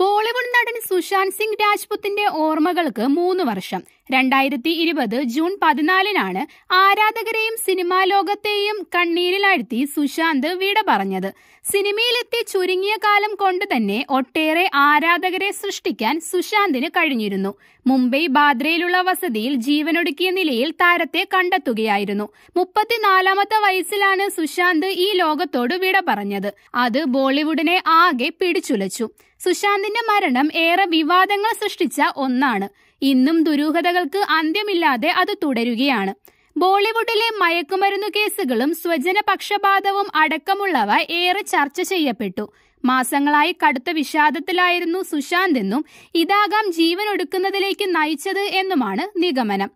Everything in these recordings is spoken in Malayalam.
ബോളിവുഡ് നടൻ സുശാന്ത് സിംഗ് രാജ്പുത്തിന്റെ ഓർമ്മകൾക്ക് മൂന്ന് വർഷം രണ്ടായിരത്തി ഇരുപത് ജൂൺ പതിനാലിനാണ് ആരാധകരെയും സിനിമാ ലോകത്തെയും കണ്ണീരിലാഴ്ത്തി സുശാന്ത് വീട പറഞ്ഞത് സിനിമയിലെത്തി ചുരുങ്ങിയ കാലം കൊണ്ട് തന്നെ ഒട്ടേറെ ആരാധകരെ സൃഷ്ടിക്കാൻ സുശാന്തിന് കഴിഞ്ഞിരുന്നു മുംബൈ ബാദ്രയിലുള്ള വസതിയിൽ ജീവനൊടുക്കിയ നിലയിൽ താരത്തെ കണ്ടെത്തുകയായിരുന്നു മുപ്പത്തിനാലാമത്തെ വയസ്സിലാണ് സുശാന്ത് ഈ ലോകത്തോട് വിട പറഞ്ഞത് അത് ബോളിവുഡിനെ ആകെ പിടിച്ചുലച്ചു സുശാന്തിന്റെ മരണം ഏറെ വിവാദങ്ങൾ സൃഷ്ടിച്ച ഒന്നാണ് ഇന്നും ദുരൂഹതകൾക്ക് അന്ത്യമില്ലാതെ അത് തുടരുകയാണ് ബോളിവുഡിലെ മയക്കുമരുന്നു കേസുകളും സ്വജനപക്ഷപാതവും അടക്കമുള്ളവ ഏറെ ചർച്ച ചെയ്യപ്പെട്ടു മാസങ്ങളായി കടുത്ത വിഷാദത്തിലായിരുന്നു സുശാന്ത് എന്നും ഇതാകാം ജീവൻ ഒടുക്കുന്നതിലേക്ക് നയിച്ചത് എന്നുമാണ് നിഗമനം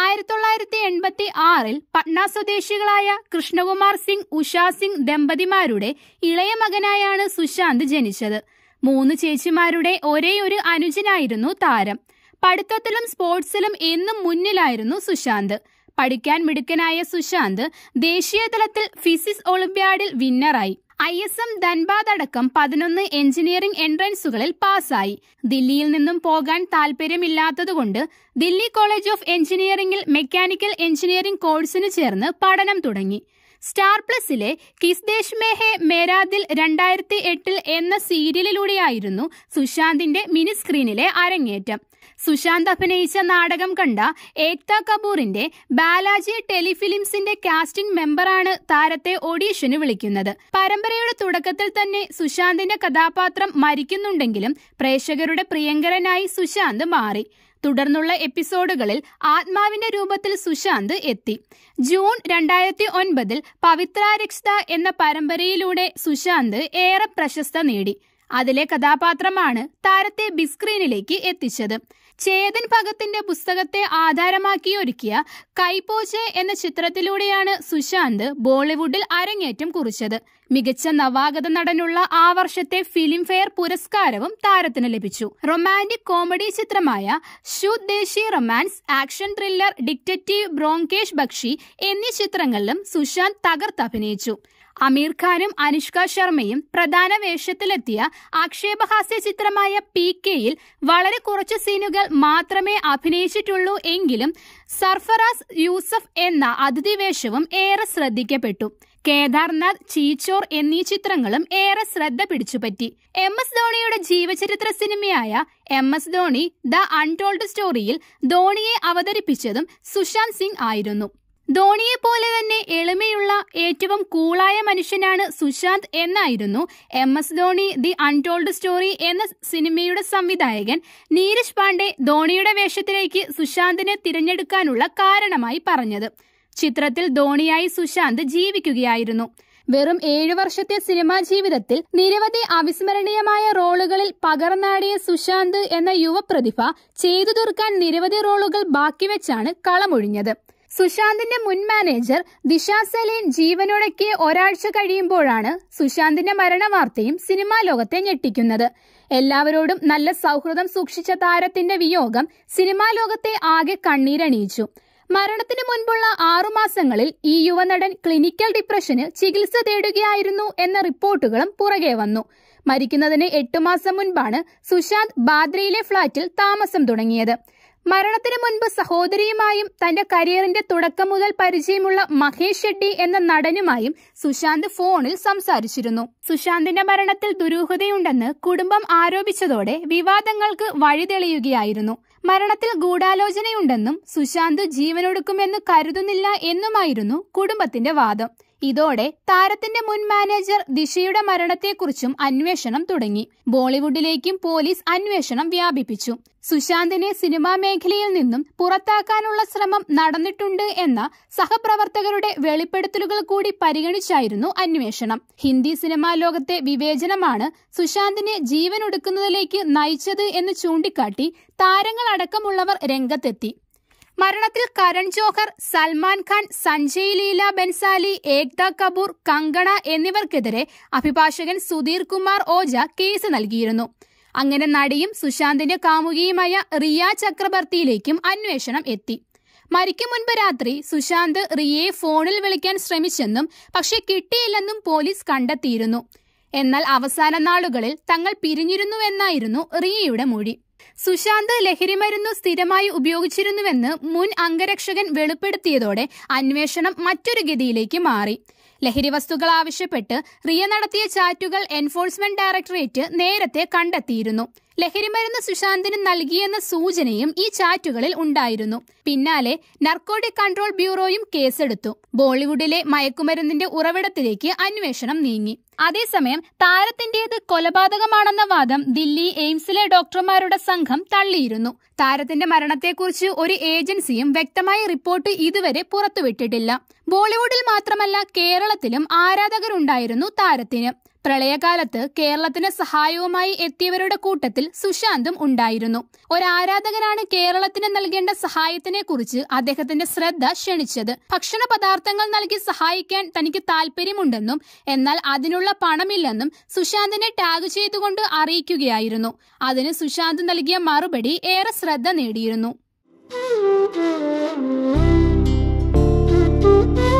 ആയിരത്തി തൊള്ളായിരത്തി എൺപത്തി ആറിൽ പട്ന സ്വദേശികളായ കൃഷ്ണകുമാർ സിംഗ് ഉഷാ സിംഗ് ദമ്പതിമാരുടെ ഇളയ മകനായാണ് സുശാന്ത് ജനിച്ചത് മൂന്ന് ചേച്ചിമാരുടെ ഒരേയൊരു അനുജനായിരുന്നു താരം പഠിത്തത്തിലും സ്പോർട്സിലും എന്നും മുന്നിലായിരുന്നു സുശാന്ത് പഠിക്കാൻ മിടുക്കനായ സുശാന്ത് ദേശീയതലത്തിൽ ഫിസിക്സ് ഒളിമ്പ്യാഡിൽ വിന്നറായി ഐ എസ് എം ധൻബാദ് അടക്കം പതിനൊന്ന് എഞ്ചിനീയറിംഗ് എൻട്രൻസുകളിൽ പാസ്സായി ദില്ലിയിൽ നിന്നും പോകാൻ താല്പര്യമില്ലാത്തതുകൊണ്ട് ദില്ലി കോളേജ് ഓഫ് എഞ്ചിനീയറിംഗിൽ മെക്കാനിക്കൽ എഞ്ചിനീയറിംഗ് കോഴ്സിന് ചേർന്ന് പഠനം തുടങ്ങി സ്റ്റാർ പ്ലസിലെ കിസ് ദേശ് മേഹെ മേരാദിൽ രണ്ടായിരത്തി എട്ടിൽ എന്ന സീരിയലിലൂടെയായിരുന്നു സുശാന്തിന്റെ മിനി സ്ക്രീനിലെ അരങ്ങേറ്റം സുശാന്ത് അഭിനയിച്ച നാടകം കണ്ട ഏക്ത കപൂറിന്റെ ബാലാജി ടെലിഫിലിംസിന്റെ കാസ്റ്റിംഗ് മെമ്പറാണ് താരത്തെ ഓഡീഷന് വിളിക്കുന്നത് പരമ്പരയുടെ തുടക്കത്തിൽ തന്നെ സുശാന്തിന്റെ കഥാപാത്രം മരിക്കുന്നുണ്ടെങ്കിലും പ്രേക്ഷകരുടെ പ്രിയങ്കരനായി സുശാന്ത് മാറി തുടർന്നുള്ള എപ്പിസോഡുകളിൽ ആത്മാവിന്റെ രൂപത്തിൽ സുശാന്ത് എത്തി ജൂൺ രണ്ടായിരത്തി ഒൻപതിൽ പവിത്ര രക്ഷിത എന്ന പരമ്പരയിലൂടെ സുശാന്ത് ഏറെ പ്രശസ്ത നേടി അതിലെ കഥാപാത്രമാണ് താരത്തെ ബിസ്ക്രീനിലേക്ക് എത്തിച്ചത് ചേതൻ ഭഗത്തിന്റെ പുസ്തകത്തെ ആധാരമാക്കി ഒരുക്കിയ കൈപോജെ എന്ന ചിത്രത്തിലൂടെയാണ് സുശാന്ത് ബോളിവുഡിൽ അരങ്ങേറ്റം കുറിച്ചത് മികച്ച നവാഗത നടനുള്ള ആ വർഷത്തെ ഫിലിംഫെയർ പുരസ്കാരവും താരത്തിന് ലഭിച്ചു റൊമാന്റിക് കോമഡി ചിത്രമായ Shuddh Desi romance action thriller detective Byomkesh Bakshy എന്നീ ചിത്രങ്ങളിലും സുശാന്ത് അഭിനയിച്ചു അമീർ ഖാനും അനുഷ്ക ശർമ്മയും പ്രധാന വേഷത്തിലെത്തിയ ആക്ഷേപഹാസ്യ ചിത്രമായ പി കെയിൽ വളരെ കുറച്ച് സീനുകൾ മാത്രമേ അഭിനയിച്ചിട്ടുള്ളൂ എങ്കിലും സർഫറാസ് യൂസഫ് എന്ന അതിഥി വേഷവും ഏറെ ശ്രദ്ധിക്കപ്പെട്ടു കേദാർനാഥ് ചീച്ചോർ എന്നീ ചിത്രങ്ങളും ഏറെ ശ്രദ്ധ പിടിച്ചുപറ്റി എം എസ് ധോണിയുടെ ജീവചരിത്ര സിനിമയായ M S Dhoni the untold സ്റ്റോറിയിൽ ധോണിയെ അവതരിപ്പിച്ചതും സുശാന്ത് സിംഗ് ആയിരുന്നു പോലെ തന്നെ എളിമയുള്ള ഏറ്റവും കൂളായ മനുഷ്യനാണ് സുശാന്ത് എന്നായിരുന്നു M S Dhoni the untold story എന്ന സിനിമയുടെ സംവിധായകൻ നീരജ് പാണ്ഡെ ധോണിയുടെ വേഷത്തിലേക്ക് സുശാന്തിനെ തിരഞ്ഞെടുക്കാനുള്ള കാരണമായി പറഞ്ഞത് ചിത്രത്തിൽ ധോണിയായി സുശാന്ത് ജീവിക്കുകയായിരുന്നു വെറും ഏഴു വർഷത്തെ സിനിമാ ജീവിതത്തിൽ നിരവധി അവിസ്മരണീയമായ റോളുകളിൽ പകർന്നാടിയ സുശാന്ത് എന്ന യുവപ്രതിഭ ചെയ്തു തീർക്കാൻ നിരവധി റോളുകൾ ബാക്കി വെച്ചാണ് കളമൊഴിഞ്ഞത് സുശാന്തിന്റെ മുൻ മാനേജർ ദിശ സലീൻ ജീവനൊടക്കി ഒരാഴ്ച കഴിയുമ്പോഴാണ് സുശാന്തിന്റെ മരണവാർത്തയും സിനിമാ ലോകത്തെ ഞെട്ടിക്കുന്നത് എല്ലാവരോടും നല്ല സൗഹൃദം സൂക്ഷിച്ച താരത്തിന്റെ വിയോഗം സിനിമാ ലോകത്തെ ആകെ കണ്ണീരണിയിച്ചു മരണത്തിന് മുൻപുള്ള ആറുമാസങ്ങളിൽ ഈ യുവനടൻ ക്ലിനിക്കൽ ഡിപ്രഷന് ചികിത്സ തേടുകയായിരുന്നു എന്ന റിപ്പോർട്ടുകളും പുറകെ വന്നു മരിക്കുന്നതിന് എട്ടു മാസം മുൻപാണ് സുശാന്ത് ബാദ്രയിലെ ഫ്ളാറ്റിൽ താമസം തുടങ്ങിയത് മരണത്തിന് മുൻപ് സഹോദരിയുമായും തന്റെ കരിയറിന്റെ തുടക്കം മുതൽ പരിചയമുള്ള മഹേഷ് ഷെട്ടി എന്ന നടനുമായും സുശാന്ത് ഫോണിൽ സംസാരിച്ചിരുന്നു സുശാന്തിന്റെ മരണത്തിൽ ദുരൂഹതയുണ്ടെന്ന് കുടുംബം ആരോപിച്ചതോടെ വിവാദങ്ങൾക്ക് വഴിതെളിയുകയായിരുന്നു മരണത്തിൽ ഗൂഢാലോചനയുണ്ടെന്നും സുശാന്ത് ജീവനൊടുക്കുമെന്ന് കരുതുന്നില്ല എന്നുമായിരുന്നു കുടുംബത്തിന്റെ വാദം ഇതോടെ താരത്തിന്റെ മുൻ മാനേജർ ദിശയുടെ മരണത്തെക്കുറിച്ചും അന്വേഷണം തുടങ്ങി ബോളിവുഡിലേക്കും പോലീസ് അന്വേഷണം വ്യാപിപ്പിച്ചു സുശാന്തിനെ സിനിമാ മേഖലയിൽ നിന്നും പുറത്താക്കാനുള്ള ശ്രമം നടന്നിട്ടുണ്ട് എന്ന സഹപ്രവർത്തകരുടെ വെളിപ്പെടുത്തലുകൾ കൂടി പരിഗണിച്ചായിരുന്നു അന്വേഷണം ഹിന്ദി സിനിമാ ലോകത്തെ വിവേചനമാണ് സുശാന്തിനെ ജീവനൊടുക്കുന്നതിലേക്ക് നയിച്ചത് എന്ന് ചൂണ്ടിക്കാട്ടി താരങ്ങളടക്കമുള്ളവർ രംഗത്തെത്തി മരണത്തിൽ കരൺ ജോഹർ സൽമാൻ ഖാൻ സഞ്ജയ് ലീല ബെൻസാലി ഏക്ത കപൂർ കങ്കണ എന്നിവർക്കെതിരെ അഭിഭാഷകൻ സുധീർ കുമാർ ഓജ കേസ് നൽകിയിരുന്നു അങ്ങനെ നടിയും സുശാന്തിന്റെ കാമുകിയുമായ റിയ ചക്രവർത്തിയിലേക്കും അന്വേഷണം എത്തി മരിക്കും മുൻപ് രാത്രി സുശാന്ത് റിയയെ ഫോണിൽ വിളിക്കാൻ ശ്രമിച്ചെന്നും പക്ഷെ കിട്ടിയില്ലെന്നും പോലീസ് കണ്ടെത്തിയിരുന്നു എന്നാൽ അവസാന നാളുകളിൽ തങ്ങൾ പിരിഞ്ഞിരുന്നുവെന്നായിരുന്നു റിയയുടെ മൊഴി സുശാന്ത് ലഹരിമരുന്ന് സ്ഥിരമായി ഉപയോഗിച്ചിരുന്നുവെന്ന് മുൻ അംഗരക്ഷകൻ വെളിപ്പെടുത്തിയതോടെ അന്വേഷണം മറ്റൊരു ഗതിയിലേക്ക് മാറി ലഹരി വസ്തുക്കൾ ആവശ്യപ്പെട്ട് റിയ നടത്തിയ ചാറ്റുകൾ എൻഫോഴ്സ്മെന്റ് ഡയറക്ടറേറ്റ് നേരത്തെ കണ്ടെത്തിയിരുന്നു ലഹരിമരുന്ന് സുശാന്തിന് നൽകിയെന്ന സൂചനയും ഈ ചാറ്റുകളിൽ ഉണ്ടായിരുന്നു പിന്നാലെ നർക്കോട്ടിക് കൺട്രോൾ ബ്യൂറോയും കേസെടുത്തു ബോളിവുഡിലെ മയക്കുമരുന്നിന്റെ ഉറവിടത്തിലേക്ക് അന്വേഷണം നീങ്ങി അതേസമയം താരത്തിന്റേത് കൊലപാതകമാണെന്ന വാദം ദില്ലി എയിംസിലെ ഡോക്ടർമാരുടെ സംഘം തള്ളിയിരുന്നു താരത്തിന്റെ മരണത്തെക്കുറിച്ച് ഒരു ഏജൻസിയും വ്യക്തമായ റിപ്പോർട്ട് ഇതുവരെ പുറത്തുവിട്ടിട്ടില്ല ബോളിവുഡിൽ മാത്രമല്ല കേരളത്തിലും ആരാധകരുണ്ടായിരുന്നു താരത്തിന് പ്രളയകാലത്ത് കേരളത്തിന് സഹായവുമായി എത്തിയവരുടെ കൂട്ടത്തിൽ സുശാന്തും ഉണ്ടായിരുന്നു ഒരാരാധകനാണ് കേരളത്തിന് നൽകേണ്ട സഹായത്തിനെ കുറിച്ച് അദ്ദേഹത്തിന്റെ ശ്രദ്ധ ക്ഷണിച്ചത് ഭക്ഷണ പദാർത്ഥങ്ങൾ നൽകി സഹായിക്കാൻ തനിക്ക് താല്പര്യമുണ്ടെന്നും എന്നാൽ അതിനുള്ള പണമില്ലെന്നും സുശാന്തിനെ ടാഗ് ചെയ്തുകൊണ്ട് അറിയിക്കുകയായിരുന്നു അതിന് സുശാന്ത് നൽകിയ മറുപടി ഏറെ ശ്രദ്ധ നേടിയിരുന്നു you.